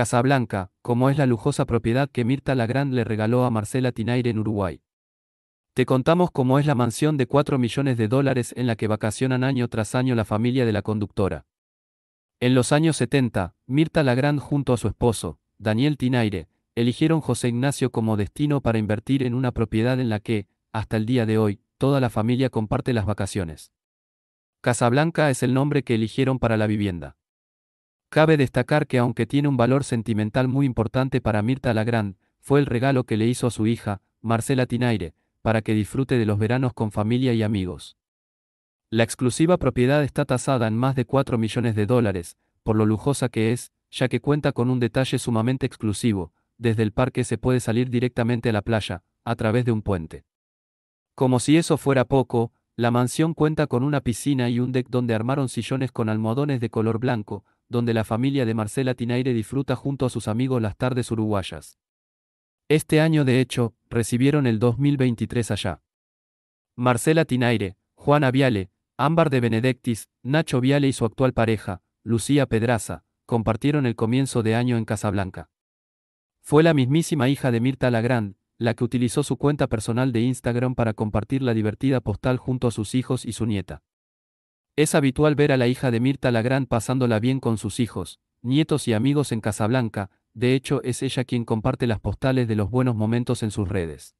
Casablanca, como es la lujosa propiedad que Mirta Lagrand le regaló a Marcela Tinaire en Uruguay. Te contamos cómo es la mansión de 4 millones de dólares en la que vacacionan año tras año la familia de la conductora. En los años 70, Mirta Lagrand junto a su esposo, Daniel Tinaire, eligieron José Ignacio como destino para invertir en una propiedad en la que, hasta el día de hoy, toda la familia comparte las vacaciones. Casablanca es el nombre que eligieron para la vivienda. Cabe destacar que aunque tiene un valor sentimental muy importante para Mirta Lagrand, fue el regalo que le hizo a su hija, Marcela Tinaire, para que disfrute de los veranos con familia y amigos. La exclusiva propiedad está tasada en más de 4 millones de dólares, por lo lujosa que es, ya que cuenta con un detalle sumamente exclusivo, desde el parque se puede salir directamente a la playa, a través de un puente. Como si eso fuera poco, la mansión cuenta con una piscina y un deck donde armaron sillones con almohadones de color blanco, donde la familia de Marcela Tinaire disfruta junto a sus amigos las tardes uruguayas. Este año, de hecho, recibieron el 2023 allá. Marcela Tinaire, Juana Viale, Ámbar de Benedictis, Nacho Viale y su actual pareja, Lucía Pedraza, compartieron el comienzo de año en Casablanca. Fue la mismísima hija de Mirta Lagrand, la que utilizó su cuenta personal de Instagram para compartir la divertida postal junto a sus hijos y su nieta. Es habitual ver a la hija de Mirta Lagrán pasándola bien con sus hijos, nietos y amigos en Casablanca, de hecho es ella quien comparte las postales de los buenos momentos en sus redes.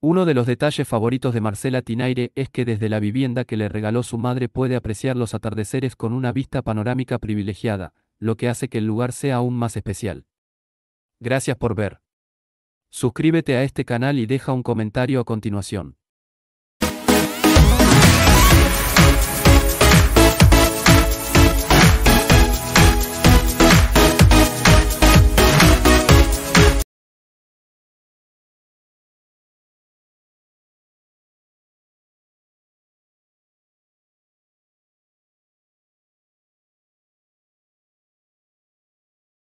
Uno de los detalles favoritos de Marcela Tinaire es que desde la vivienda que le regaló su madre puede apreciar los atardeceres con una vista panorámica privilegiada, lo que hace que el lugar sea aún más especial. Gracias por ver. Suscríbete a este canal y deja un comentario a continuación.